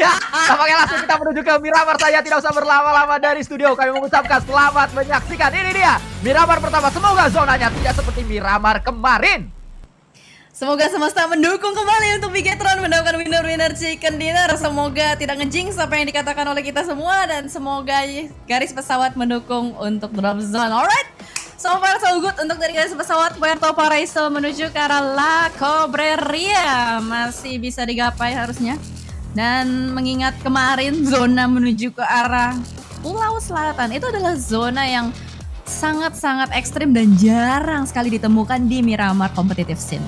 Ya, tampaknya langsung kita menuju ke Miramar saya tidak usah berlama-lama dari studio. Kami mengucapkan selamat menyaksikan. Ini dia Miramar pertama. Semoga zonanya tidak seperti Miramar kemarin. Semoga semesta mendukung kembali untuk Bigetron mendapatkan winner-winner chicken dinner. Semoga tidak ngejing apa yang dikatakan oleh kita semua dan semoga garis pesawat mendukung untuk drop zone. Alright, so far so good untuk dari garis pesawat Puerto Paraiso menuju ke arah La Cobreria. Masih bisa digapai harusnya. Dan mengingat kemarin zona menuju ke arah Pulau Selatan itu adalah zona yang sangat-sangat ekstrim dan jarang sekali ditemukan di Miramar Competitive Scene.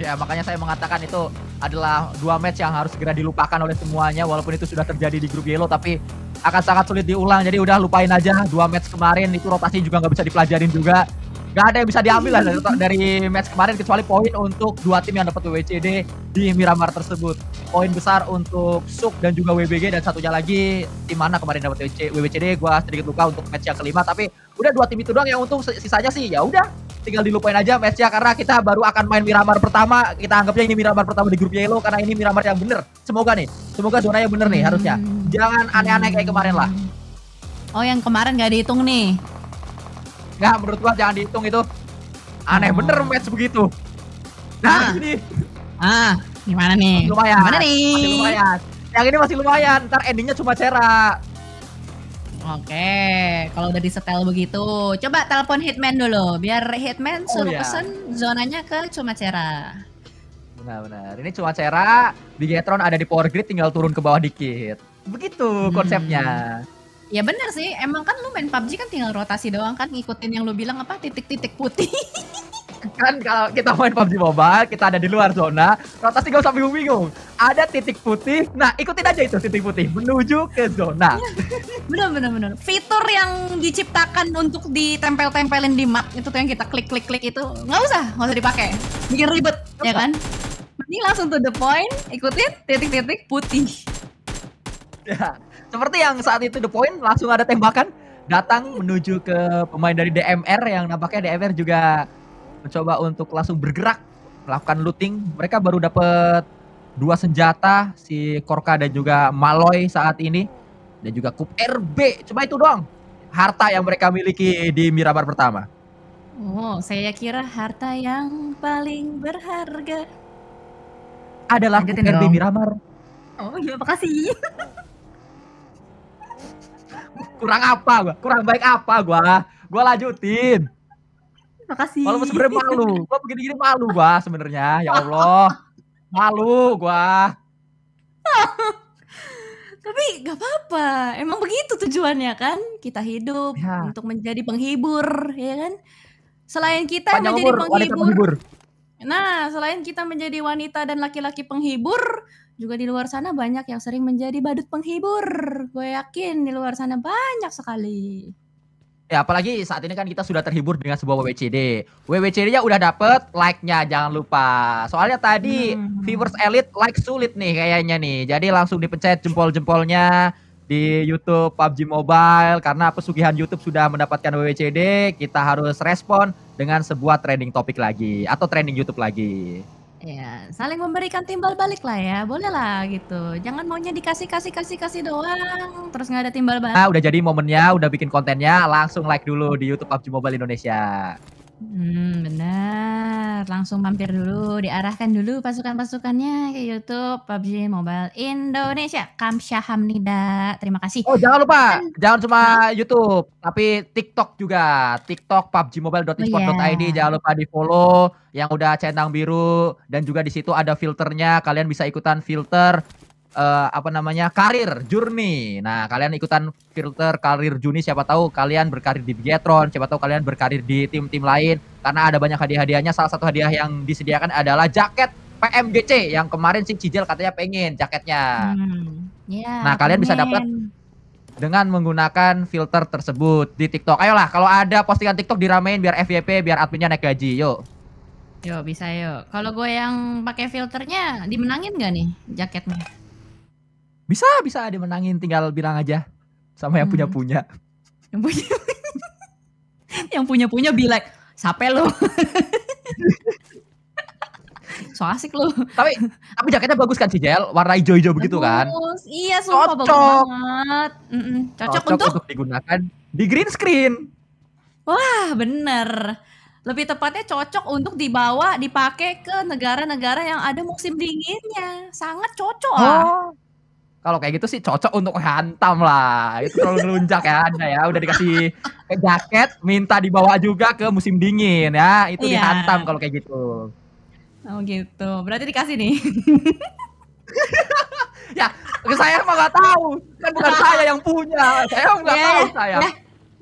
Ya makanya saya mengatakan itu adalah dua match yang harus segera dilupakan oleh semuanya walaupun itu sudah terjadi di grup yellow tapi akan sangat sulit diulang jadi udah lupain aja dua match kemarin itu rotasi juga nggak bisa dipelajarin juga Gak ada yang bisa diambil lah dari, dari match kemarin kecuali poin untuk dua tim yang dapat WCD di Miramar tersebut. Poin besar untuk Suk dan juga WBG dan satunya lagi tim mana kemarin dapat WCD gua sedikit luka untuk match yang kelima tapi udah dua tim itu doang yang untung sisanya sih ya udah tinggal dilupain aja matchnya karena kita baru akan main Miramar pertama kita anggapnya ini Miramar pertama di grup Yellow karena ini Miramar yang bener semoga nih semoga zona yang bener nih harusnya hmm. jangan aneh-aneh kayak kemarin lah oh yang kemarin gak dihitung nih Nggak, menurut gua jangan dihitung itu. Aneh oh. bener match begitu. Nah, ah. ini. Ah, gimana nih? Masih lumayan. Gimana nih? Masih lumayan. Yang ini masih lumayan, ntar endingnya cuma cerah. Oke, kalau udah di setel begitu, coba telepon Hitman dulu, biar Hitman oh, suruh iya. pesen zonanya ke cuma cerah. Benar-benar, ini cuma Di Bigetron ada di power grid tinggal turun ke bawah dikit. Begitu konsepnya. Ya benar sih, emang kan lu main PUBG kan tinggal rotasi doang kan ngikutin yang lu bilang apa titik-titik putih. kan kalau kita main PUBG Mobile, kita ada di luar zona, rotasi gak usah bingung-bingung. Ada titik putih, nah ikutin aja itu titik putih menuju ke zona. Iya. bener bener bener. Fitur yang diciptakan untuk ditempel-tempelin di map itu tuh yang kita klik-klik-klik itu nggak usah, nggak usah dipakai. Bikin ribet, ya kan? Ini langsung to the point, ikutin titik-titik putih. Ya. Seperti yang saat itu the point langsung ada tembakan datang menuju ke pemain dari DMR yang nampaknya DMR juga mencoba untuk langsung bergerak melakukan looting. Mereka baru dapat dua senjata si Korka dan juga Maloy saat ini dan juga Kup RB. Cuma itu doang harta yang mereka miliki di Mirabar pertama. Oh, saya kira harta yang paling berharga adalah Kup RB Miramar. Oh iya, makasih. kurang apa gua kurang baik apa gua gua lanjutin makasih walaupun sebenarnya malu gua begini gini malu gua sebenarnya ya allah malu gua tapi gak apa-apa emang begitu tujuannya kan kita hidup ya. untuk menjadi penghibur ya kan selain kita Panjang menjadi umur, penghibur, penghibur nah selain kita menjadi wanita dan laki-laki penghibur juga di luar sana banyak yang sering menjadi badut penghibur. Gue yakin di luar sana banyak sekali. Ya apalagi saat ini kan kita sudah terhibur dengan sebuah WWCD. WWCD-nya udah dapet like-nya jangan lupa. Soalnya tadi hmm. viewers elite like sulit nih kayaknya nih. Jadi langsung dipencet jempol-jempolnya di YouTube PUBG Mobile karena pesugihan YouTube sudah mendapatkan WWCD, kita harus respon dengan sebuah trending topik lagi atau trending YouTube lagi. Ya, saling memberikan timbal balik lah ya, boleh lah gitu. Jangan maunya dikasih kasih kasih kasih doang, terus nggak ada timbal ah, balik. Ah, udah jadi momennya, udah bikin kontennya, langsung like dulu di YouTube PUBG Mobile Indonesia. Hmm, benar. Langsung mampir dulu, diarahkan dulu pasukan-pasukannya ke YouTube PUBG Mobile Indonesia. nida Terima kasih. Oh, jangan lupa, Dan, jangan cuma YouTube, tapi TikTok juga. TikTok PUBG Mobile.esport.id oh, yeah. jangan lupa di-follow yang udah centang biru dan juga di situ ada filternya. Kalian bisa ikutan filter uh, apa namanya karir journey. Nah kalian ikutan filter karir Juni siapa tahu kalian berkarir di Bigetron, siapa tahu kalian berkarir di tim-tim lain karena ada banyak hadiah-hadiahnya. Salah satu hadiah yang disediakan adalah jaket PMGC yang kemarin si Cijel katanya pengen jaketnya. Hmm, yeah, nah kalian pengen. bisa dapat dengan menggunakan filter tersebut di TikTok. Ayolah kalau ada postingan TikTok diramein biar FYP biar adminnya naik gaji. Yuk. Yo bisa yuk. Kalau gue yang pakai filternya dimenangin gak nih jaketnya? Bisa, bisa menangin tinggal bilang aja sama yang hmm. punya-punya. Yang punya punya-punya bilang, "Sape lo so asik lo Tapi tapi jaketnya bagus kan sih Jel, warna hijau-hijau begitu kan? Iya, sumpah cocok. bagus banget. Mm Cocok, cocok untuk... digunakan di green screen. Wah, bener. Lebih tepatnya cocok untuk dibawa dipakai ke negara-negara yang ada musim dinginnya. Sangat cocok oh. lah kalau kayak gitu sih cocok untuk hantam lah. Itu terlalu ngelunjak ya Anda ya. Udah dikasih jaket, minta dibawa juga ke musim dingin ya. Itu yeah. dihantam kalau kayak gitu. Oh gitu. Berarti dikasih nih. ya, saya mah gak tahu. Kan bukan saya yang punya. Saya nggak yeah, tahu iya. saya. Nah,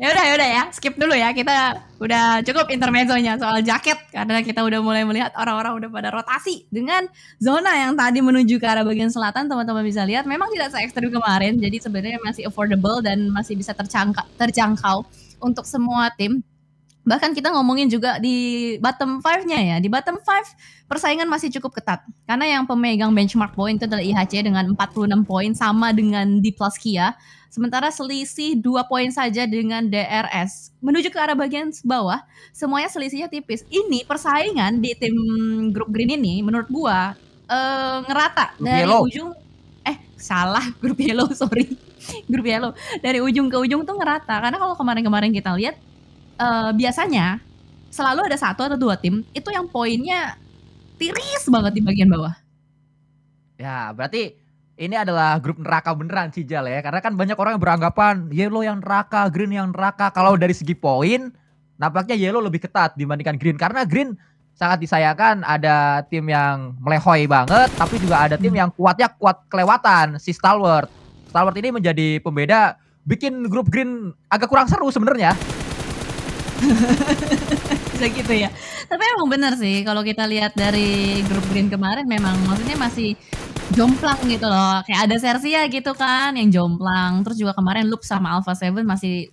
ya udah ya udah ya skip dulu ya kita udah cukup intermezzonya soal jaket karena kita udah mulai melihat orang-orang udah pada rotasi dengan zona yang tadi menuju ke arah bagian selatan teman-teman bisa lihat memang tidak se ekstrim kemarin jadi sebenarnya masih affordable dan masih bisa tercangka terjangkau untuk semua tim Bahkan kita ngomongin juga di bottom five-nya ya. Di bottom five persaingan masih cukup ketat. Karena yang pemegang benchmark point itu adalah IHC dengan 46 poin sama dengan di plus Kia. Sementara selisih dua poin saja dengan DRS. Menuju ke arah bagian bawah, semuanya selisihnya tipis. Ini persaingan di tim grup green ini menurut gua eh, ngerata dari yellow. ujung eh salah grup yellow sorry grup yellow dari ujung ke ujung tuh ngerata karena kalau kemarin-kemarin kita lihat uh, biasanya selalu ada satu atau dua tim itu yang poinnya tiris banget di bagian bawah. Ya, berarti ini adalah grup neraka beneran sih Jal ya. Karena kan banyak orang yang beranggapan yellow yang neraka, green yang neraka. Kalau dari segi poin, nampaknya yellow lebih ketat dibandingkan green. Karena green sangat disayangkan ada tim yang melehoi banget. Tapi juga ada tim yang kuatnya kuat kelewatan, si Stalwart. Stalwart ini menjadi pembeda bikin grup green agak kurang seru sebenarnya. Bisa gitu ya. Tapi emang bener sih kalau kita lihat dari grup Green kemarin memang maksudnya masih jomplang gitu loh. Kayak ada Sersia gitu kan yang jomplang. Terus juga kemarin Loop sama Alpha seven masih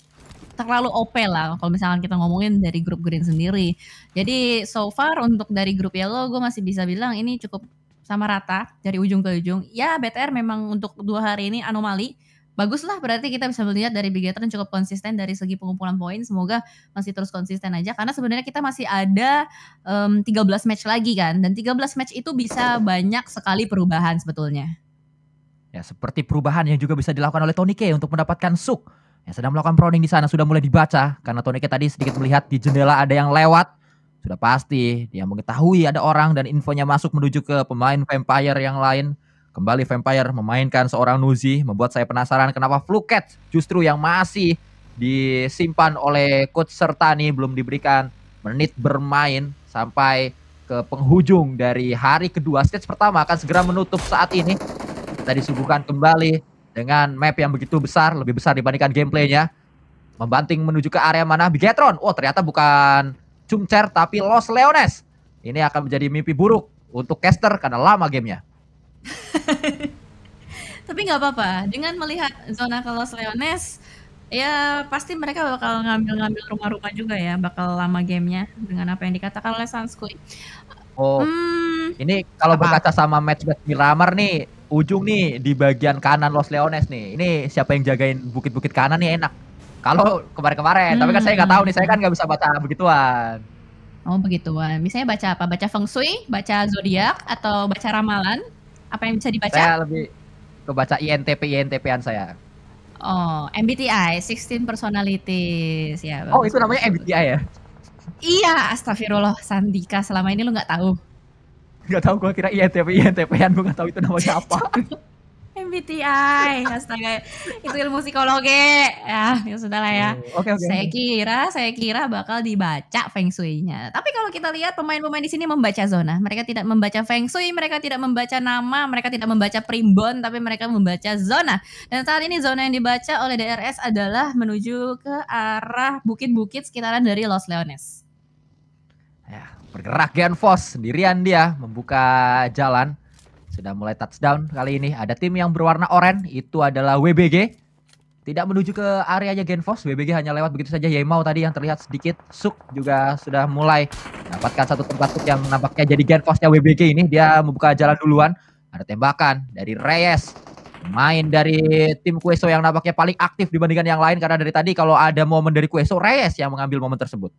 terlalu OP lah kalau misalkan kita ngomongin dari grup Green sendiri. Jadi so far untuk dari grup Yellow gue masih bisa bilang ini cukup sama rata dari ujung ke ujung. Ya BTR memang untuk dua hari ini anomali bagus lah berarti kita bisa melihat dari Bigetron cukup konsisten dari segi pengumpulan poin semoga masih terus konsisten aja karena sebenarnya kita masih ada um, 13 match lagi kan dan 13 match itu bisa banyak sekali perubahan sebetulnya ya seperti perubahan yang juga bisa dilakukan oleh Tony K untuk mendapatkan suk yang sedang melakukan proning di sana sudah mulai dibaca karena Tony K tadi sedikit melihat di jendela ada yang lewat sudah pasti dia mengetahui ada orang dan infonya masuk menuju ke pemain vampire yang lain Kembali Vampire memainkan seorang Nuzi membuat saya penasaran kenapa Fluket justru yang masih disimpan oleh coach Sertani belum diberikan menit bermain sampai ke penghujung dari hari kedua stage pertama akan segera menutup saat ini. Kita disuguhkan kembali dengan map yang begitu besar, lebih besar dibandingkan gameplaynya. Membanting menuju ke area mana? Bigetron. Oh ternyata bukan Cumcer tapi Los Leones. Ini akan menjadi mimpi buruk untuk caster karena lama gamenya. Tapi nggak apa-apa, dengan melihat zona kelas Leones, ya pasti mereka bakal ngambil-ngambil rumah-rumah juga ya, bakal lama gamenya dengan apa yang dikatakan oleh Sanskui. Oh, hmm, ini kalau berkaca sama match match Miramar nih, ujung nih di bagian kanan Los Leones nih. Ini siapa yang jagain bukit-bukit kanan nih enak. Kalau kemarin-kemarin, hmm. tapi kan saya nggak hmm. tahu nih, saya kan nggak bisa baca begituan. Oh begituan. Misalnya baca apa? Baca feng shui, baca zodiak, atau baca ramalan? Apa yang bisa dibaca? Saya lebih kebaca INTP INTP-an saya. Oh, MBTI, 16 personalities ya. Oh, itu namanya MBTI ya? Iya, astagfirullah Sandika selama ini lu nggak tahu. Nggak tahu gua kira INTP INTP-an gua nggak tahu itu namanya apa. MBTI. Astaga, itu ilmu psikologi. Ya, ya lah ya. Oh, oke, okay, Okay. Saya kira, saya kira bakal dibaca feng shui-nya. Tapi kalau kita lihat pemain-pemain di sini membaca zona. Mereka tidak membaca feng shui, mereka tidak membaca nama, mereka tidak membaca primbon, tapi mereka membaca zona. Dan saat ini zona yang dibaca oleh DRS adalah menuju ke arah bukit-bukit sekitaran dari Los Leones. Ya, bergerak Gen Fos sendirian dia membuka jalan sudah mulai touchdown kali ini. Ada tim yang berwarna oranye, itu adalah WBG. Tidak menuju ke areanya Genfos, WBG hanya lewat begitu saja. Yemau tadi yang terlihat sedikit, Suk juga sudah mulai mendapatkan satu tempat Suk yang nampaknya jadi Genfosnya WBG ini. Dia membuka jalan duluan. Ada tembakan dari Reyes. Main dari tim Kueso yang nampaknya paling aktif dibandingkan yang lain karena dari tadi kalau ada momen dari Kueso, Reyes yang mengambil momen tersebut.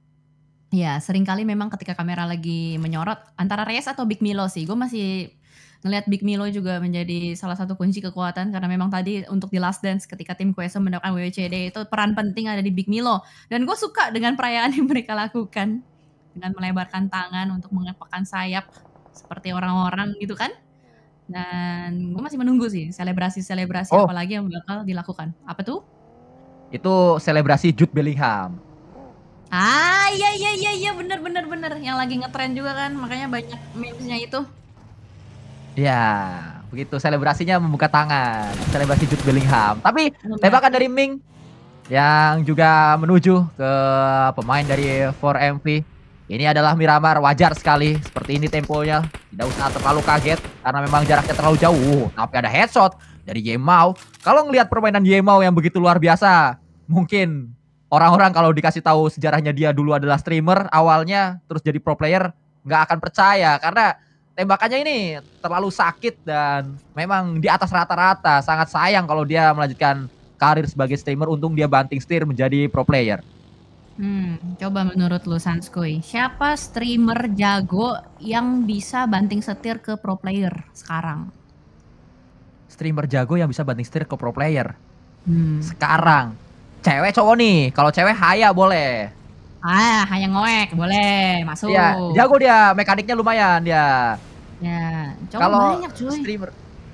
Ya, seringkali memang ketika kamera lagi menyorot antara Reyes atau Big Milo sih. Gue masih ngelihat Big Milo juga menjadi salah satu kunci kekuatan karena memang tadi untuk di Last Dance ketika tim Kuesa mendapatkan WWCD itu peran penting ada di Big Milo dan gue suka dengan perayaan yang mereka lakukan dengan melebarkan tangan untuk mengepakkan sayap seperti orang-orang gitu kan dan gue masih menunggu sih selebrasi-selebrasi oh. apalagi yang bakal dilakukan apa tuh itu selebrasi Jude Bellingham Ah iya iya iya iya benar benar benar yang lagi ngetren juga kan makanya banyak memesnya itu. Ya, begitu selebrasinya membuka tangan, selebrasi Jude Bellingham. Tapi tembakan dari Ming yang juga menuju ke pemain dari 4MV. Ini adalah Miramar wajar sekali seperti ini temponya. Tidak usah terlalu kaget karena memang jaraknya terlalu jauh. Uh, tapi ada headshot dari Yemau. Kalau ngelihat permainan Yemau yang begitu luar biasa, mungkin orang-orang kalau dikasih tahu sejarahnya dia dulu adalah streamer awalnya terus jadi pro player nggak akan percaya karena tembakannya ini terlalu sakit dan memang di atas rata-rata. Sangat sayang kalau dia melanjutkan karir sebagai streamer. Untung dia banting setir menjadi pro player. Hmm, coba menurut lu Sanskoy, siapa streamer jago yang bisa banting setir ke pro player sekarang? Streamer jago yang bisa banting setir ke pro player? Hmm. Sekarang. Cewek cowok nih, kalau cewek Haya boleh. Ah, hanya ngoek boleh masuk. Iya, jago dia, mekaniknya lumayan dia. Ya, cowok kalau banyak cuy. streamer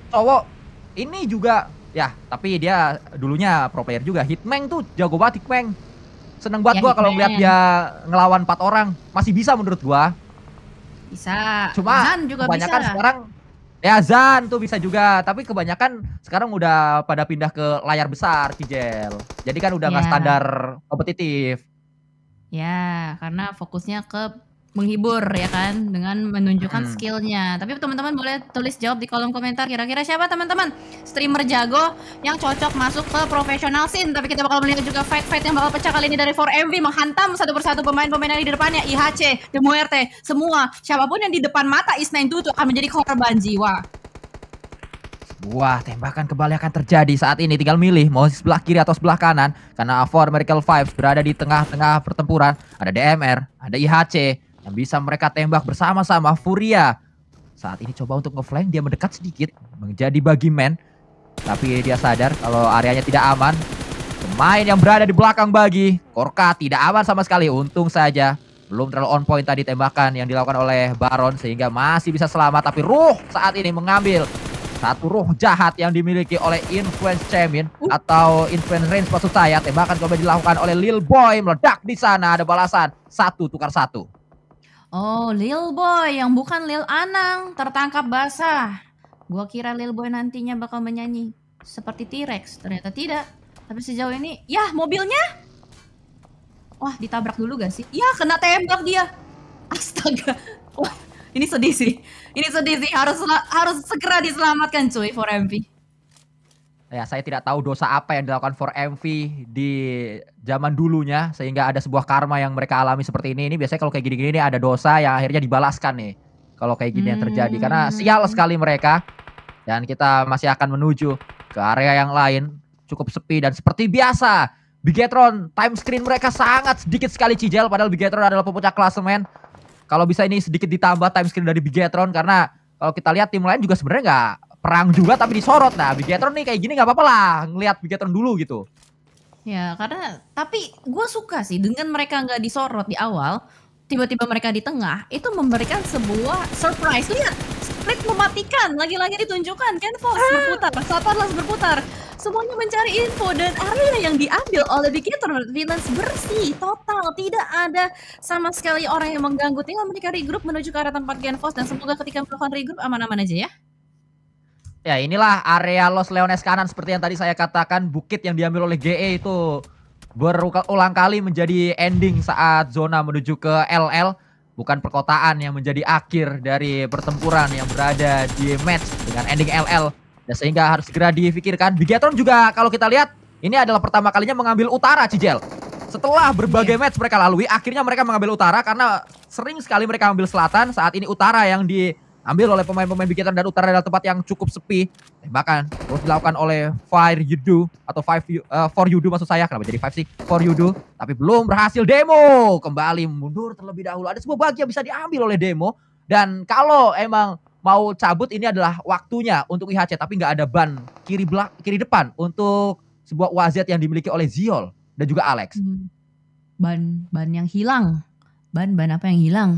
cowok ini juga ya, tapi dia dulunya pro player juga. Hitman tuh jago banget Hitman. Seneng buat ya, gua kalau ngeliat dia ngelawan empat orang. Masih bisa menurut gua. Bisa. Cuma Zan juga kebanyakan bisa. sekarang ya Zan tuh bisa juga, tapi kebanyakan sekarang udah pada pindah ke layar besar, Kijel. Jadi kan udah nggak ya. standar kompetitif. Ya, karena fokusnya ke menghibur ya kan dengan menunjukkan hmm. skillnya. Tapi teman-teman boleh tulis jawab di kolom komentar kira-kira siapa teman-teman streamer jago yang cocok masuk ke profesional scene. Tapi kita bakal melihat juga fight-fight yang bakal pecah kali ini dari 4MV menghantam satu persatu pemain-pemain yang di depannya IHC, The semua siapapun yang di depan mata is itu akan menjadi korban jiwa. Wah, tembakan kembali akan terjadi saat ini. Tinggal milih mau sebelah kiri atau sebelah kanan. Karena A4 Miracle Five berada di tengah-tengah pertempuran. Ada DMR, ada IHC, yang bisa mereka tembak bersama-sama Furia. Saat ini coba untuk ngeflank, dia mendekat sedikit, menjadi bagi man. Tapi dia sadar kalau areanya tidak aman. Pemain yang berada di belakang bagi, Korka tidak aman sama sekali, untung saja. Belum terlalu on point tadi tembakan yang dilakukan oleh Baron sehingga masih bisa selamat. Tapi Ruh saat ini mengambil satu ruh jahat yang dimiliki oleh Influence Champion atau Influence Range maksud saya. Tembakan coba dilakukan oleh Lil Boy meledak di sana ada balasan satu tukar satu. Oh, Lil Boy yang bukan Lil Anang tertangkap basah. Gua kira Lil Boy nantinya bakal menyanyi seperti T-Rex, ternyata tidak. Tapi sejauh ini, ya mobilnya? Wah, ditabrak dulu gak sih? Ya, kena tembak dia. Astaga. Wah, ini sedih sih. Ini sedih sih, harus harus segera diselamatkan cuy for MP ya saya tidak tahu dosa apa yang dilakukan for MV di zaman dulunya sehingga ada sebuah karma yang mereka alami seperti ini. Ini biasanya kalau kayak gini-gini ada dosa yang akhirnya dibalaskan nih. Kalau kayak gini yang terjadi hmm. karena sial sekali mereka dan kita masih akan menuju ke area yang lain cukup sepi dan seperti biasa Bigetron time screen mereka sangat sedikit sekali Cijel padahal Bigetron adalah pemuncak klasemen. Kalau bisa ini sedikit ditambah time screen dari Bigetron karena kalau kita lihat tim lain juga sebenarnya nggak perang juga tapi disorot nah Bigetron nih kayak gini nggak apa-apa lah ngelihat Bigetron dulu gitu ya karena tapi gue suka sih dengan mereka nggak disorot di awal tiba-tiba mereka di tengah itu memberikan sebuah surprise lihat split mematikan lagi-lagi ditunjukkan kan Fox ah. berputar Saturnas berputar semuanya mencari info dan area yang diambil oleh Bigetron Villains bersih total tidak ada sama sekali orang yang mengganggu tinggal mereka regroup menuju ke arah tempat Genfos dan semoga ketika melakukan regroup aman-aman aja ya Ya inilah area Los Leones kanan seperti yang tadi saya katakan bukit yang diambil oleh GE itu berulang kali menjadi ending saat zona menuju ke LL. Bukan perkotaan yang menjadi akhir dari pertempuran yang berada di match dengan ending LL. Dan ya, sehingga harus segera difikirkan. Bigatron juga kalau kita lihat ini adalah pertama kalinya mengambil utara Cijel. Setelah berbagai iya. match mereka lalui, akhirnya mereka mengambil utara karena sering sekali mereka ambil selatan. Saat ini utara yang di Ambil oleh pemain-pemain bikitan dan utara dalam tempat yang cukup sepi. Tembakan terus dilakukan oleh Fire Yudu atau Five uh, For Yudu maksud saya. Kenapa jadi Five sih? For Yudu. Tapi belum berhasil demo. Kembali mundur terlebih dahulu. Ada sebuah bagian bisa diambil oleh demo. Dan kalau emang mau cabut ini adalah waktunya untuk IHC tapi nggak ada ban kiri belak kiri depan untuk sebuah wazet yang dimiliki oleh Ziol dan juga Alex. Hmm. Ban ban yang hilang. Ban ban apa yang hilang?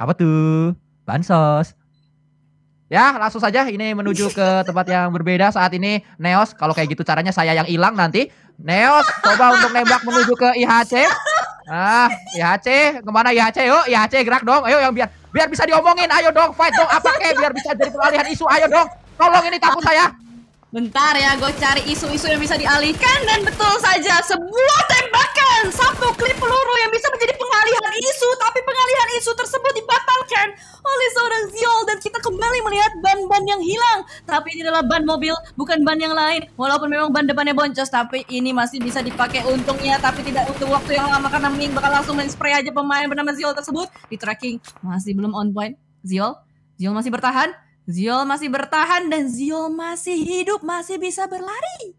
Apa tuh? Bansos. Ya, langsung saja ini menuju ke tempat yang berbeda saat ini. Neos, kalau kayak gitu caranya saya yang hilang nanti. Neos, coba untuk nembak menuju ke IHC. Ah, IHC, kemana IHC? Yuk, IHC gerak dong. Ayo yang biar biar bisa diomongin. Ayo dong, fight dong. Apa kek biar bisa jadi peralihan isu. Ayo dong, tolong ini takut saya. Bentar ya, gue cari isu-isu yang bisa dialihkan dan betul saja sebuah tembakan satu klip peluru yang bisa menjadi pengalihan isu, tapi pengalihan isu tersebut dibatalkan oleh seorang Ziol dan kita kembali melihat ban-ban yang hilang. Tapi ini adalah ban mobil, bukan ban yang lain. Walaupun memang ban depannya boncos, tapi ini masih bisa dipakai untungnya, tapi tidak untuk waktu yang lama karena Ming bakal langsung main spray aja pemain bernama Ziol tersebut di tracking. Masih belum on point. Ziol, Ziol masih bertahan. Ziol masih bertahan dan Ziol masih hidup, masih bisa berlari.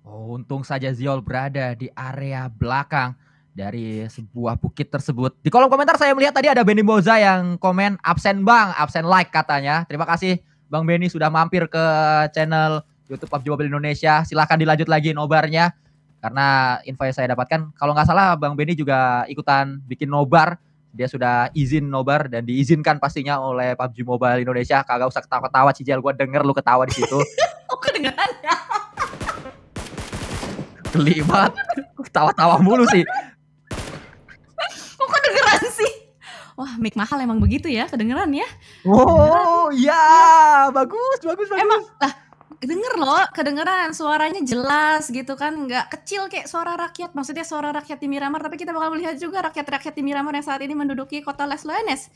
Oh, untung saja Ziol berada di area belakang dari sebuah bukit tersebut. Di kolom komentar saya melihat tadi ada Benny Boza yang komen absen bang, absen like katanya. Terima kasih Bang Benny sudah mampir ke channel YouTube PUBG Mobile Indonesia. Silahkan dilanjut lagi nobarnya. Karena info yang saya dapatkan, kalau nggak salah Bang Benny juga ikutan bikin nobar dia sudah izin nobar dan diizinkan pastinya oleh PUBG Mobile Indonesia. Kagak usah ketawa-ketawa Cijel, gue denger lu ketawa di situ. Oh kedengeran. ya. Kelibat. Ketawa-tawa mulu sih. Kok kedengeran sih? Wah, mic mahal emang begitu ya, kedengeran ya. Oh, iya, bagus, bagus, bagus. Emang lah denger loh, kedengeran suaranya jelas gitu kan, nggak kecil kayak suara rakyat. Maksudnya suara rakyat di Miramar, tapi kita bakal melihat juga rakyat-rakyat di Miramar yang saat ini menduduki kota Las Loenes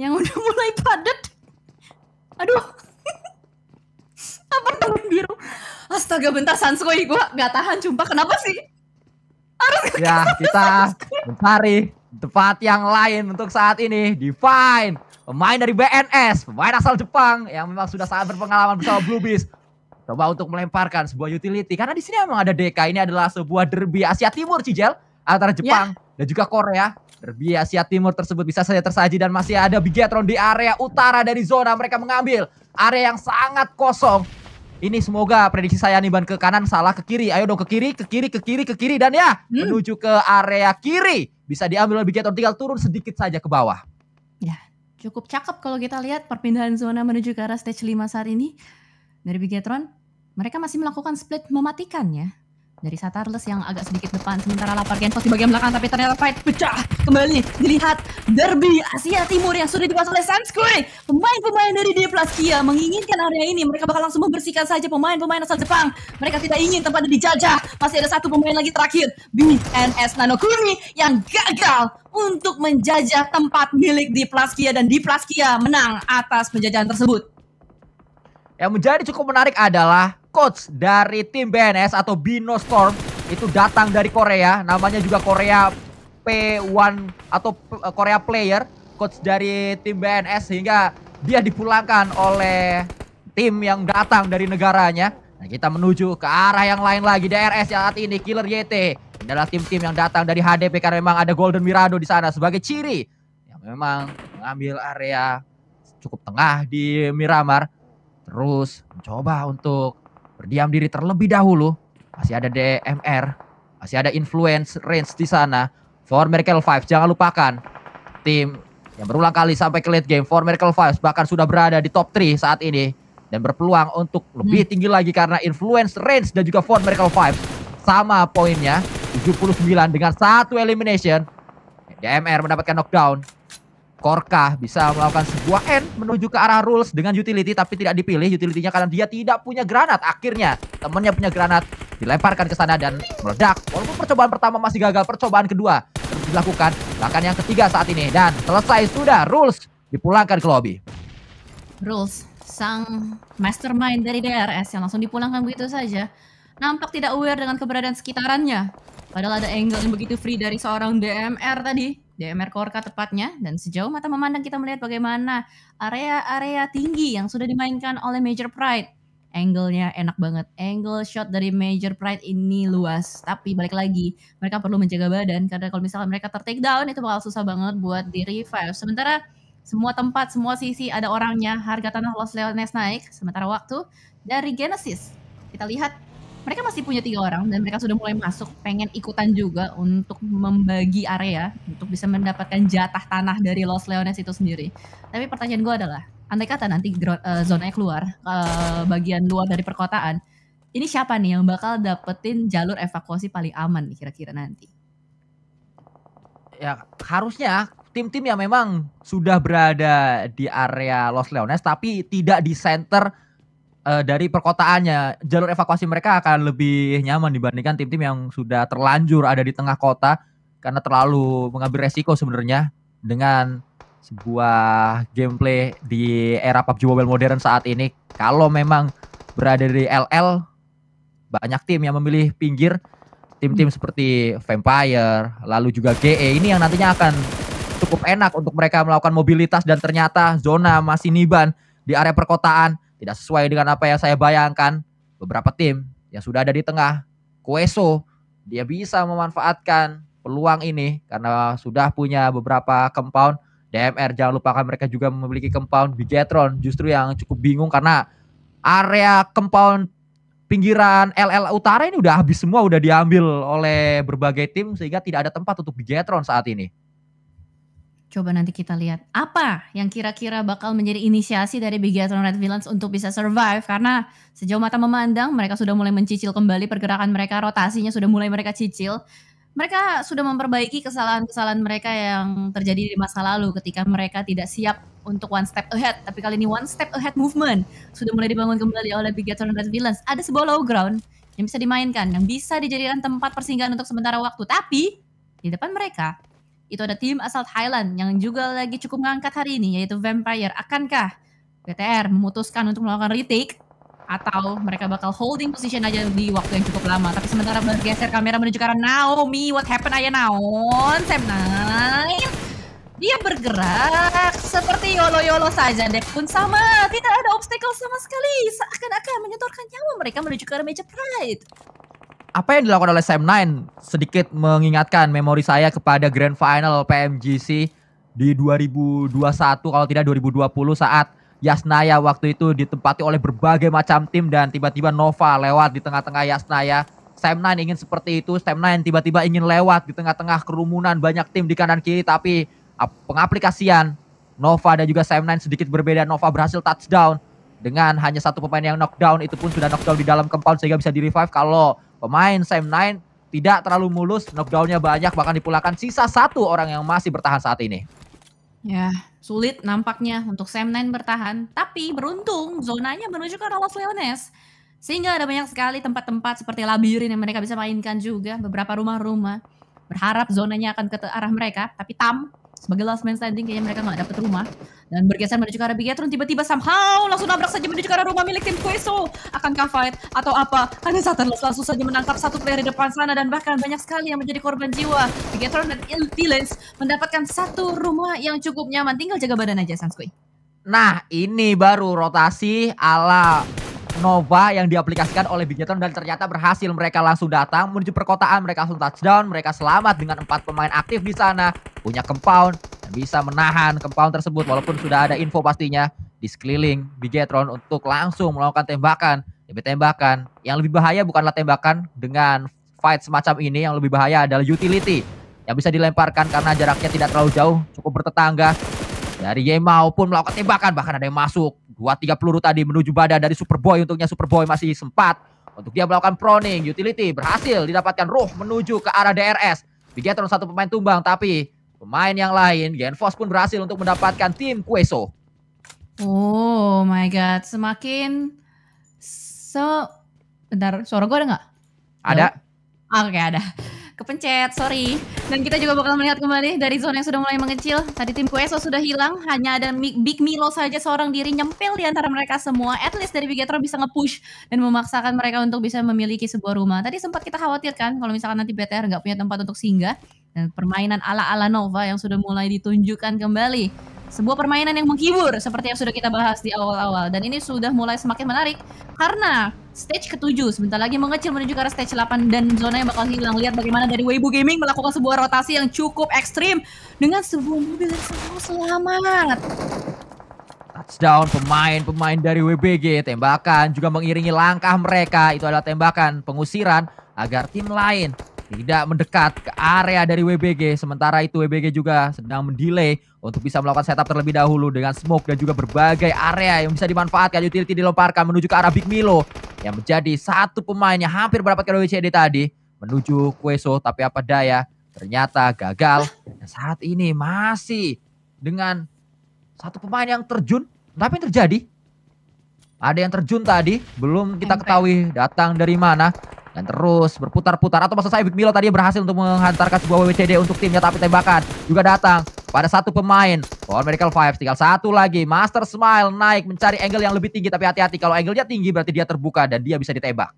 yang udah mulai padat. Aduh, apa tangan biru? Astaga, bentar Sanskoi, gua nggak tahan, jumpa kenapa sih? Harus ya kita mencari tempat yang lain untuk saat ini. Divine, pemain dari BNS, pemain asal Jepang yang memang sudah sangat berpengalaman bersama Blue Beast. Coba untuk melemparkan sebuah utility karena di sini memang ada DK. Ini adalah sebuah derby Asia Timur, Cijel, antara Jepang yeah. dan juga Korea. Derby Asia Timur tersebut bisa saja tersaji dan masih ada Bigetron di area utara dari zona. Mereka mengambil area yang sangat kosong ini semoga prediksi saya nih ban ke kanan salah ke kiri. Ayo dong ke kiri, ke kiri, ke kiri, ke kiri dan ya hmm. menuju ke area kiri. Bisa diambil oleh Bigator tinggal turun sedikit saja ke bawah. Ya, cukup cakep kalau kita lihat perpindahan zona menuju ke arah stage 5 saat ini dari Bigetron. Mereka masih melakukan split mematikan ya dari Satarles yang agak sedikit depan sementara Lapar Genfos di bagian belakang tapi ternyata fight pecah kembali dilihat derby Asia Timur yang sudah dikuasai oleh Sanskui pemain-pemain dari Deplas Kia menginginkan area ini mereka bakal langsung membersihkan saja pemain-pemain asal Jepang mereka tidak ingin tempatnya dijajah masih ada satu pemain lagi terakhir BNS Nanokuni yang gagal untuk menjajah tempat milik Deplas Kia dan Deplas Kia menang atas penjajahan tersebut yang menjadi cukup menarik adalah coach dari tim BNS atau Bino Storm itu datang dari Korea. Namanya juga Korea P1 atau eh, Korea Player, coach dari tim BNS sehingga dia dipulangkan oleh tim yang datang dari negaranya. Nah, kita menuju ke arah yang lain lagi DRS saat ini Killer YT. Ini adalah tim-tim yang datang dari HDP karena memang ada Golden Mirado di sana sebagai ciri yang memang mengambil area cukup tengah di Miramar Terus mencoba untuk berdiam diri terlebih dahulu. Masih ada DMR, masih ada influence range di sana. For Miracle 5 jangan lupakan tim yang berulang kali sampai ke late game For Miracle 5 bahkan sudah berada di top 3 saat ini dan berpeluang untuk lebih hmm. tinggi lagi karena influence range dan juga For Miracle 5 sama poinnya 79 dengan satu elimination. DMR mendapatkan knockdown Korka bisa melakukan sebuah end menuju ke arah rules dengan utility tapi tidak dipilih utilitynya karena dia tidak punya granat. Akhirnya temennya punya granat dilemparkan ke sana dan meledak. Walaupun percobaan pertama masih gagal, percobaan kedua terus dilakukan. Bahkan yang ketiga saat ini dan selesai sudah rules dipulangkan ke lobby. Rules sang mastermind dari DRS yang langsung dipulangkan begitu saja. Nampak tidak aware dengan keberadaan sekitarannya. Padahal ada angle yang begitu free dari seorang DMR tadi. DMR Korka tepatnya dan sejauh mata memandang kita melihat bagaimana area-area tinggi yang sudah dimainkan oleh Major Pride. Angle-nya enak banget. Angle shot dari Major Pride ini luas. Tapi balik lagi, mereka perlu menjaga badan karena kalau misalnya mereka ter down itu bakal susah banget buat di revive. Sementara semua tempat, semua sisi ada orangnya. Harga tanah Los Leones naik sementara waktu dari Genesis. Kita lihat mereka masih punya tiga orang dan mereka sudah mulai masuk pengen ikutan juga untuk membagi area bisa mendapatkan jatah tanah dari Los Leones itu sendiri. Tapi pertanyaan gue adalah, andai kata nanti uh, eh, zona keluar, uh, bagian luar dari perkotaan, ini siapa nih yang bakal dapetin jalur evakuasi paling aman kira-kira nanti? Ya harusnya tim-tim yang memang sudah berada di area Los Leones tapi tidak di center uh, dari perkotaannya. Jalur evakuasi mereka akan lebih nyaman dibandingkan tim-tim yang sudah terlanjur ada di tengah kota karena terlalu mengambil resiko sebenarnya dengan sebuah gameplay di era PUBG Mobile modern saat ini. Kalau memang berada di LL banyak tim yang memilih pinggir tim-tim hmm. seperti Vampire, lalu juga GE ini yang nantinya akan cukup enak untuk mereka melakukan mobilitas dan ternyata zona masih niban di area perkotaan tidak sesuai dengan apa yang saya bayangkan. Beberapa tim yang sudah ada di tengah, Kueso dia bisa memanfaatkan peluang ini karena sudah punya beberapa compound DMR jangan lupakan mereka juga memiliki compound Bigetron justru yang cukup bingung karena area compound pinggiran LL Utara ini udah habis semua udah diambil oleh berbagai tim sehingga tidak ada tempat untuk Bigetron saat ini. Coba nanti kita lihat apa yang kira-kira bakal menjadi inisiasi dari Bigetron Red Villains untuk bisa survive karena sejauh mata memandang mereka sudah mulai mencicil kembali pergerakan mereka, rotasinya sudah mulai mereka cicil mereka sudah memperbaiki kesalahan-kesalahan mereka yang terjadi di masa lalu ketika mereka tidak siap untuk one step ahead. Tapi kali ini one step ahead movement sudah mulai dibangun kembali oleh Bigaton dan Villains. Ada sebuah low ground yang bisa dimainkan, yang bisa dijadikan tempat persinggahan untuk sementara waktu. Tapi di depan mereka itu ada tim asal Thailand yang juga lagi cukup mengangkat hari ini yaitu Vampire. Akankah BTR memutuskan untuk melakukan retake atau mereka bakal holding position aja di waktu yang cukup lama. Tapi sementara bergeser kamera menuju ke arah Naomi. What happened aja Naon? Sam Nine. Dia bergerak seperti yolo-yolo saja. Dek pun sama. Tidak ada obstacle sama sekali. Seakan-akan menyetorkan nyawa mereka menuju ke arah meja Pride. Apa yang dilakukan oleh Sam 9 sedikit mengingatkan memori saya kepada Grand Final PMGC di 2021 kalau tidak 2020 saat Yasnaya waktu itu ditempati oleh berbagai macam tim dan tiba-tiba Nova lewat di tengah-tengah Yasnaya. Sam Nine ingin seperti itu, Sam Nine tiba-tiba ingin lewat di tengah-tengah kerumunan banyak tim di kanan kiri tapi pengaplikasian Nova dan juga Sam Nine sedikit berbeda. Nova berhasil touchdown dengan hanya satu pemain yang knockdown itu pun sudah knockdown di dalam compound sehingga bisa di revive kalau pemain Sam Nine tidak terlalu mulus knockdownnya banyak bahkan dipulangkan sisa satu orang yang masih bertahan saat ini. Ya, Sulit nampaknya untuk Sam 9 bertahan, tapi beruntung zonanya menuju ke Los Leones. Sehingga ada banyak sekali tempat-tempat seperti labirin yang mereka bisa mainkan juga, beberapa rumah-rumah. Berharap zonanya akan ke arah mereka, tapi Tam sebagai last man standing kayaknya mereka nggak dapet rumah dan bergeser menuju ke arah Bigetron tiba-tiba somehow langsung nabrak saja menuju ke arah rumah milik tim Kueso. Akankah fight atau apa? Karena Saturnus langsung saja menangkap satu player di depan sana dan bahkan banyak sekali yang menjadi korban jiwa. Bigetron dan intelligence mendapatkan satu rumah yang cukup nyaman. Tinggal jaga badan aja Sanskui. Nah ini baru rotasi ala Nova yang diaplikasikan oleh Bigetron dan ternyata berhasil mereka langsung datang menuju perkotaan mereka langsung touchdown mereka selamat dengan empat pemain aktif di sana punya compound dan bisa menahan compound tersebut walaupun sudah ada info pastinya di sekeliling Bigetron untuk langsung melakukan tembakan lebih tembakan yang lebih bahaya bukanlah tembakan dengan fight semacam ini yang lebih bahaya adalah utility yang bisa dilemparkan karena jaraknya tidak terlalu jauh cukup bertetangga dari mau pun melakukan tembakan, bahkan ada yang masuk. Dua tiga peluru tadi menuju badan dari Superboy. Untuknya Superboy masih sempat untuk dia melakukan proning. Utility berhasil didapatkan roh menuju ke arah DRS. Bigetron satu pemain tumbang, tapi pemain yang lain, Genfos pun berhasil untuk mendapatkan tim Kueso. Oh my god, semakin se... Bentar, suara gue ada nggak? Ada. Ah, oke, okay, ada kepencet, sorry. Dan kita juga bakal melihat kembali dari zona yang sudah mulai mengecil. Tadi tim Kueso sudah hilang, hanya ada Big Milo saja seorang diri nyempil di antara mereka semua. At least dari Bigetron bisa ngepush dan memaksakan mereka untuk bisa memiliki sebuah rumah. Tadi sempat kita khawatir kan, kalau misalkan nanti BTR nggak punya tempat untuk singgah. Dan permainan ala-ala Nova yang sudah mulai ditunjukkan kembali. Sebuah permainan yang menghibur seperti yang sudah kita bahas di awal-awal. Dan ini sudah mulai semakin menarik karena stage ke-7 sebentar lagi mengecil menuju ke arah stage 8 dan zona yang bakal hilang. Lihat bagaimana dari Weibo Gaming melakukan sebuah rotasi yang cukup ekstrim dengan sebuah mobil yang selalu selamat. Touchdown pemain-pemain dari WBG, tembakan juga mengiringi langkah mereka. Itu adalah tembakan pengusiran agar tim lain tidak mendekat ke area dari WBG. Sementara itu WBG juga sedang mendelay untuk bisa melakukan setup terlebih dahulu dengan smoke dan juga berbagai area yang bisa dimanfaatkan. Utility dilemparkan menuju ke arah Big Milo yang menjadi satu pemain yang hampir mendapatkan WCD tadi menuju Kueso tapi apa daya ternyata gagal. Dan saat ini masih dengan satu pemain yang terjun. Tapi terjadi ada yang terjun tadi, belum kita ketahui datang dari mana. Dan terus berputar-putar. Atau maksud saya Big Milo tadi berhasil untuk menghantarkan sebuah WCD untuk timnya. Tapi tembakan juga datang pada satu pemain. Power Medical Five tinggal satu lagi. Master Smile naik mencari angle yang lebih tinggi. Tapi hati-hati kalau angle-nya tinggi berarti dia terbuka dan dia bisa ditembak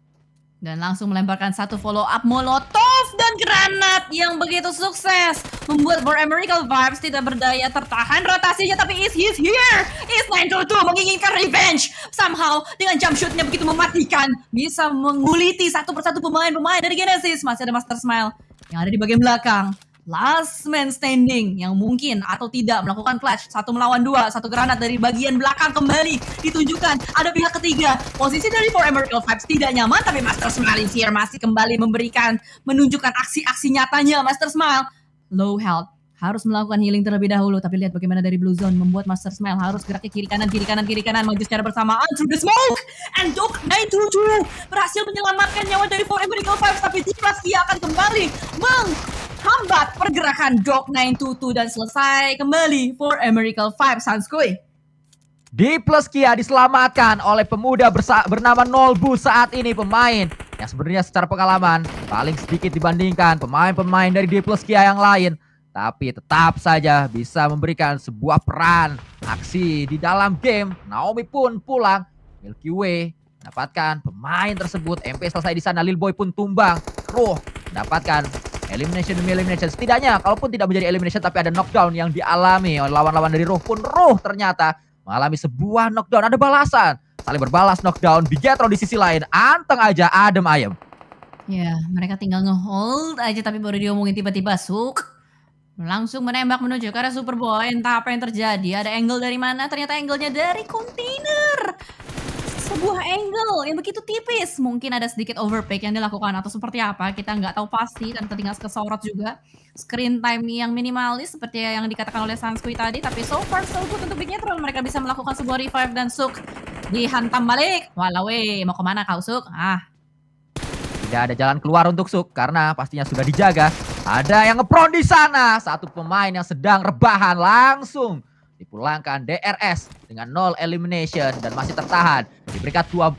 dan langsung melemparkan satu follow up molotov dan granat yang begitu sukses membuat Born American Vibes tidak berdaya tertahan rotasinya tapi is he's here is 922 menginginkan revenge somehow dengan jump shootnya begitu mematikan bisa menguliti satu persatu pemain-pemain dari Genesis masih ada Master Smile yang ada di bagian belakang last man standing yang mungkin atau tidak melakukan flash satu melawan dua satu granat dari bagian belakang kembali ditunjukkan ada pihak ketiga posisi dari Forever emerald Vibes tidak nyaman tapi Master Smile here masih kembali memberikan menunjukkan aksi-aksi nyatanya Master Smile low health harus melakukan healing terlebih dahulu. Tapi lihat bagaimana dari Blue Zone membuat Master Smile harus geraknya kiri kanan, kiri kanan, kiri kanan. Maju secara bersamaan through the smoke. And Duke 922 berhasil menyelamatkan nyawa dari Forever Eagle Five. Tapi tiplas dia akan kembali menghambat pergerakan Dog 922 dan selesai kembali for Miracle 5 Sanskui. Di plus Kia diselamatkan oleh pemuda bernama Nolbu saat ini pemain yang sebenarnya secara pengalaman paling sedikit dibandingkan pemain-pemain dari D plus Kia yang lain. Tapi tetap saja bisa memberikan sebuah peran aksi di dalam game. Naomi pun pulang. Milky Way dapatkan pemain tersebut. MP selesai di sana. Lil Boy pun tumbang. Ruh dapatkan elimination demi elimination. Setidaknya kalaupun tidak menjadi elimination tapi ada knockdown yang dialami oleh lawan-lawan dari Roh pun Ruh ternyata mengalami sebuah knockdown. Ada balasan. Saling berbalas knockdown. Bigetron di sisi lain. Anteng aja adem ayem. Ya, mereka tinggal ngehold aja tapi baru diomongin tiba-tiba suk Langsung menembak menuju ke arah Superboy. Entah apa yang terjadi. Ada angle dari mana? Ternyata angle-nya dari kontainer. Sebuah angle yang begitu tipis. Mungkin ada sedikit overpack yang dilakukan atau seperti apa. Kita nggak tahu pasti dan tertinggal kesorot juga. Screen time yang minimalis seperti yang dikatakan oleh Sanskui tadi. Tapi so far so good untuk Big terlalu Mereka bisa melakukan sebuah revive dan Suk dihantam balik. Walawe, eh, mau kemana kau Suk? Ah, tidak ada jalan keluar untuk Suk karena pastinya sudah dijaga ada yang ngepron di sana. Satu pemain yang sedang rebahan langsung dipulangkan DRS dengan nol elimination dan masih tertahan di peringkat 12.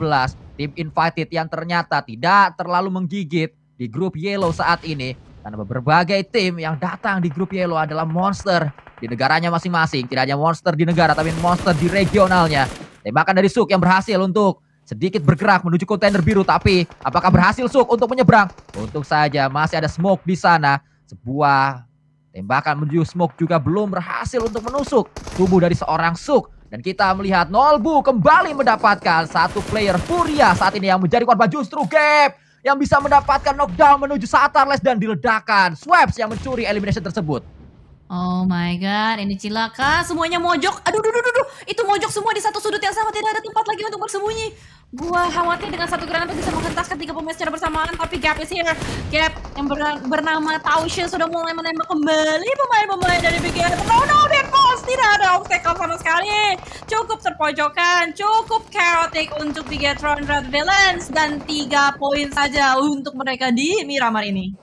Tim invited yang ternyata tidak terlalu menggigit di grup yellow saat ini karena berbagai tim yang datang di grup Yellow adalah monster di negaranya masing-masing. Tidak hanya monster di negara, tapi monster di regionalnya. Tembakan dari Suk yang berhasil untuk sedikit bergerak menuju kontainer biru tapi apakah berhasil Suk untuk menyeberang? Untuk saja masih ada smoke di sana. Sebuah tembakan menuju smoke juga belum berhasil untuk menusuk tubuh dari seorang Suk. Dan kita melihat Nolbu kembali mendapatkan satu player Furia saat ini yang menjadi korban justru Gap yang bisa mendapatkan knockdown menuju Satarles dan diledakan Swaps yang mencuri elimination tersebut. Oh my god, ini cilaka, semuanya mojok. Aduh, aduh, aduh, aduh, itu mojok semua di satu sudut yang sama, tidak ada tempat lagi untuk bersembunyi. Gua khawatir dengan satu granat bisa menghentaskan tiga pemain secara bersamaan, tapi Gap is here. Gap yang bernama Taushin sudah mulai menembak kembali pemain-pemain dari Big No, no, Dead Balls, tidak ada obstacle sama sekali. Cukup terpojokan, cukup chaotic untuk tron Red Villains, dan tiga poin saja untuk mereka di Miramar ini.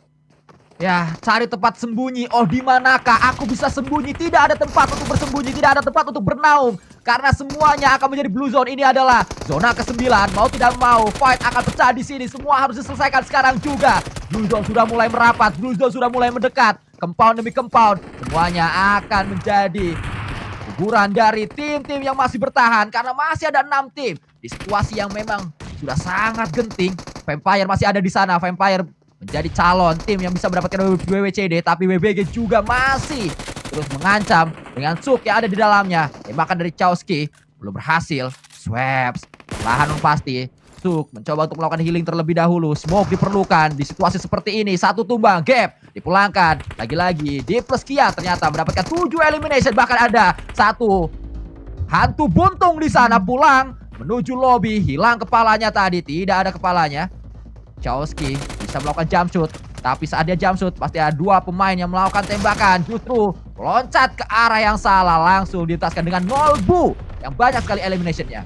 Ya, cari tempat sembunyi. Oh, di manakah aku bisa sembunyi? Tidak ada tempat untuk bersembunyi, tidak ada tempat untuk bernaung. Karena semuanya akan menjadi blue zone ini adalah zona ke-9. Mau tidak mau, fight akan pecah di sini. Semua harus diselesaikan sekarang juga. Blue zone sudah mulai merapat, blue zone sudah mulai mendekat. Compound demi compound, semuanya akan menjadi guguran dari tim-tim yang masih bertahan. Karena masih ada 6 tim. Di situasi yang memang sudah sangat genting. Vampire masih ada di sana. Vampire menjadi calon tim yang bisa mendapatkan WWCD tapi WBG juga masih terus mengancam dengan suk yang ada di dalamnya tembakan dari Chowski belum berhasil Swaps lahan pasti Suk mencoba untuk melakukan healing terlebih dahulu smoke diperlukan di situasi seperti ini satu tumbang gap dipulangkan lagi-lagi di plus Kia ternyata mendapatkan tujuh elimination bahkan ada satu hantu buntung di sana pulang menuju lobby hilang kepalanya tadi tidak ada kepalanya Chowski bisa melakukan jump shoot. Tapi saat dia jump shoot, pasti ada dua pemain yang melakukan tembakan. Justru loncat ke arah yang salah, langsung ditaskan dengan Nolbu yang banyak sekali eliminationnya.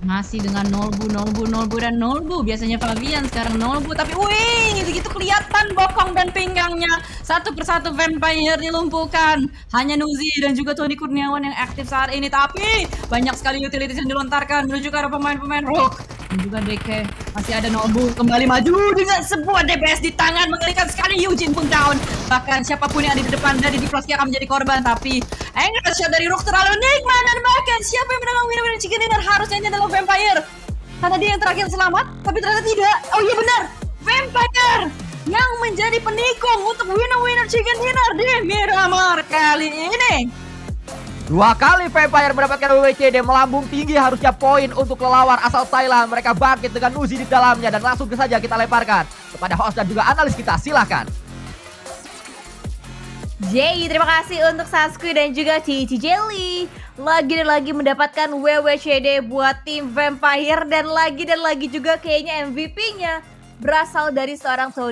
Masih dengan Nolbu, Nolbu, Nolbu, dan Nolbu. Biasanya Fabian, sekarang Nolbu. Tapi wih, gitu-gitu kelihatan bokong dan pinggangnya. Satu persatu vampire dilumpuhkan. Hanya Nuzi dan juga Tony Kurniawan yang aktif saat ini. Tapi banyak sekali utilitas yang dilontarkan menuju ke arah pemain-pemain Rock Dan juga DK. Masih ada Nolbu kembali maju dengan sebuah DPS di tangan. Mengerikan sekali Eugene pun down. Bahkan siapapun yang ada di depan dari Diplosky akan menjadi korban. Tapi angle shot dari Rook terlalu nikmat dan bahkan siapa yang menang winner-winner chicken dinner harusnya ini adalah Vampire. Karena dia yang terakhir selamat, tapi ternyata tidak. Oh iya benar, Vampire yang menjadi penikung untuk winner-winner chicken dinner di Miramar kali ini. Dua kali Vampire mendapatkan WCD melambung tinggi harusnya poin untuk lawan asal Thailand. Mereka bangkit dengan Uzi di dalamnya dan langsung saja kita lemparkan kepada host dan juga analis kita. Silahkan. Jay, terima kasih untuk Sasuke dan juga Cici Jelly Lagi dan lagi mendapatkan WWCD buat tim Vampire Dan lagi dan lagi juga kayaknya MVP-nya Berasal dari seorang K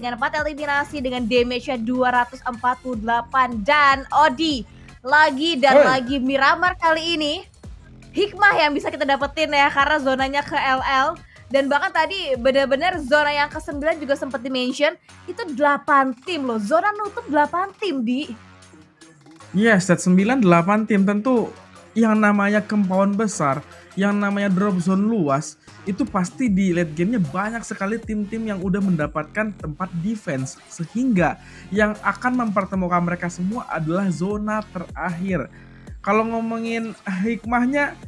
dengan 4 eliminasi dengan damage-nya 248 Dan Odi, lagi dan hey. lagi Miramar kali ini Hikmah yang bisa kita dapetin ya karena zonanya ke LL dan bahkan tadi benar-benar zona yang ke-9 juga sempat dimention itu 8 tim loh. Zona nutup 8 tim di. yes, set 9 8 tim tentu yang namanya kemauan besar, yang namanya drop zone luas, itu pasti di late gamenya banyak sekali tim-tim yang udah mendapatkan tempat defense. Sehingga yang akan mempertemukan mereka semua adalah zona terakhir. Kalau ngomongin hikmahnya,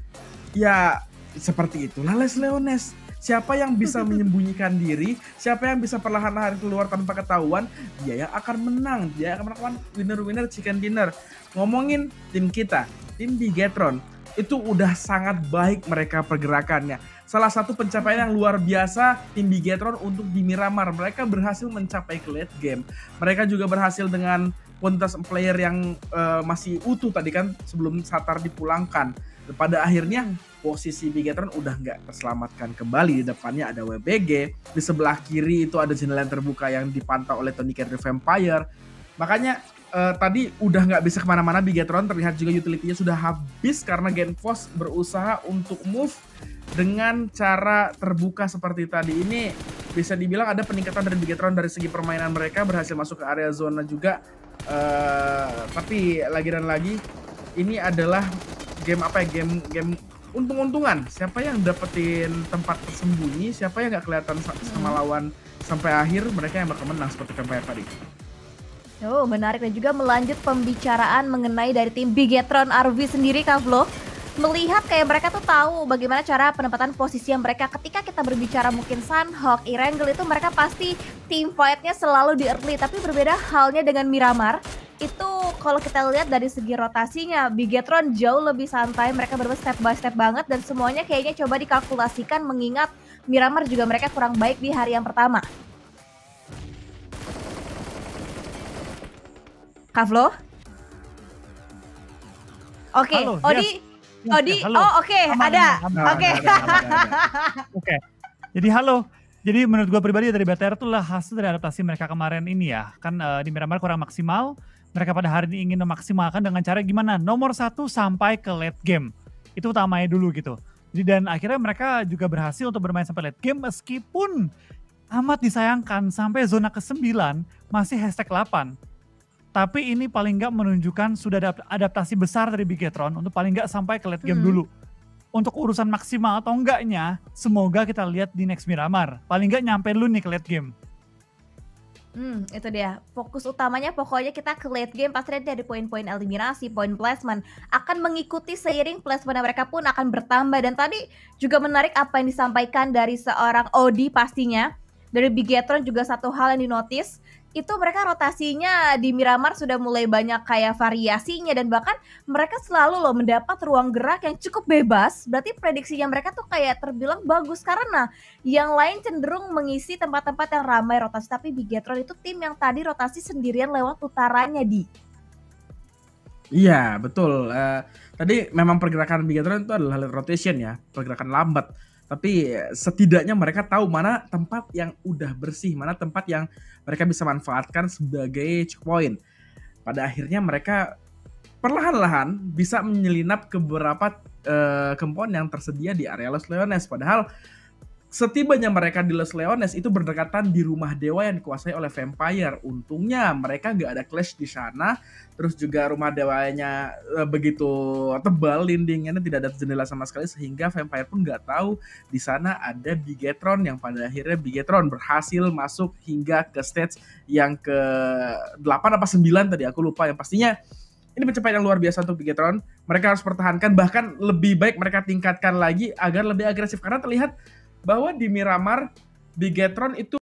ya seperti itulah Les Leones Siapa yang bisa menyembunyikan diri, siapa yang bisa perlahan-lahan keluar tanpa ketahuan, dia yang akan menang. Dia akan melakukan winner-winner chicken dinner. Ngomongin tim kita, tim Bigetron, itu udah sangat baik mereka pergerakannya. Salah satu pencapaian yang luar biasa tim Bigetron untuk di Miramar. Mereka berhasil mencapai ke late game. Mereka juga berhasil dengan kualitas player yang uh, masih utuh tadi kan sebelum Satar dipulangkan. Pada akhirnya posisi Bigetron udah nggak terselamatkan kembali. Di depannya ada WBG, di sebelah kiri itu ada jendela yang terbuka yang dipantau oleh Tony Carey Vampire. Makanya uh, tadi udah nggak bisa kemana-mana Bigetron terlihat juga utility-nya sudah habis karena Genfos berusaha untuk move dengan cara terbuka seperti tadi ini bisa dibilang ada peningkatan dari Bigetron dari segi permainan mereka berhasil masuk ke area zona juga Eh, tapi lagi dan lagi ini adalah game apa ya game game untung-untungan siapa yang dapetin tempat tersembunyi siapa yang nggak kelihatan hmm. sama lawan sampai akhir mereka yang bakal menang seperti kampanye tadi Oh menarik dan juga melanjut pembicaraan mengenai dari tim Bigetron RV sendiri Kavlo melihat kayak mereka tuh tahu bagaimana cara penempatan posisi yang mereka ketika kita berbicara mungkin Sun, Hawk, Irangel itu mereka pasti team fightnya selalu di early tapi berbeda halnya dengan Miramar itu kalau kita lihat dari segi rotasinya Bigetron jauh lebih santai mereka berbeda step by step banget dan semuanya kayaknya coba dikalkulasikan mengingat Miramar juga mereka kurang baik di hari yang pertama Kavlo? Oke, okay. Odi, yes. Oh iya, di, halo. oh oke, okay. ada, oke. Oke, jadi halo. Jadi menurut gue pribadi dari BTR itulah hasil dari adaptasi mereka kemarin ini ya. Kan uh, di Miramar kurang maksimal, mereka pada hari ini ingin memaksimalkan dengan cara gimana? Nomor satu sampai ke late game. Itu utamanya dulu gitu. Jadi dan akhirnya mereka juga berhasil untuk bermain sampai late game meskipun amat disayangkan sampai zona ke-9 masih hashtag 8 tapi ini paling nggak menunjukkan sudah ada adaptasi besar dari Bigetron untuk paling nggak sampai ke late game hmm. dulu. Untuk urusan maksimal atau enggaknya, semoga kita lihat di next Miramar. Paling nggak nyampe lu nih ke late game. Hmm, itu dia. Fokus utamanya pokoknya kita ke late game pasti ada poin-poin eliminasi, poin placement akan mengikuti seiring placement mereka pun akan bertambah dan tadi juga menarik apa yang disampaikan dari seorang Odi pastinya. Dari Bigetron juga satu hal yang dinotis itu mereka rotasinya di Miramar sudah mulai banyak kayak variasinya dan bahkan mereka selalu loh mendapat ruang gerak yang cukup bebas. Berarti prediksinya mereka tuh kayak terbilang bagus karena yang lain cenderung mengisi tempat-tempat yang ramai rotasi tapi Bigetron itu tim yang tadi rotasi sendirian lewat utaranya di. Iya, betul. Uh, tadi memang pergerakan Bigetron itu adalah rotation ya, pergerakan lambat tapi eh, setidaknya mereka tahu mana tempat yang udah bersih, mana tempat yang mereka bisa manfaatkan sebagai checkpoint. Pada akhirnya mereka perlahan-lahan bisa menyelinap ke beberapa uh, eh, kempon yang tersedia di area Los Leones. Padahal Setibanya mereka di Los Leones itu berdekatan di rumah dewa yang dikuasai oleh vampire. Untungnya mereka nggak ada clash di sana. Terus juga rumah dewanya e, begitu tebal dindingnya tidak ada jendela sama sekali sehingga vampire pun nggak tahu di sana ada Bigetron yang pada akhirnya Bigetron berhasil masuk hingga ke stage yang ke 8 apa 9 tadi aku lupa yang pastinya ini pencapaian yang luar biasa untuk Bigetron. Mereka harus pertahankan bahkan lebih baik mereka tingkatkan lagi agar lebih agresif karena terlihat bahwa di Miramar di Getron itu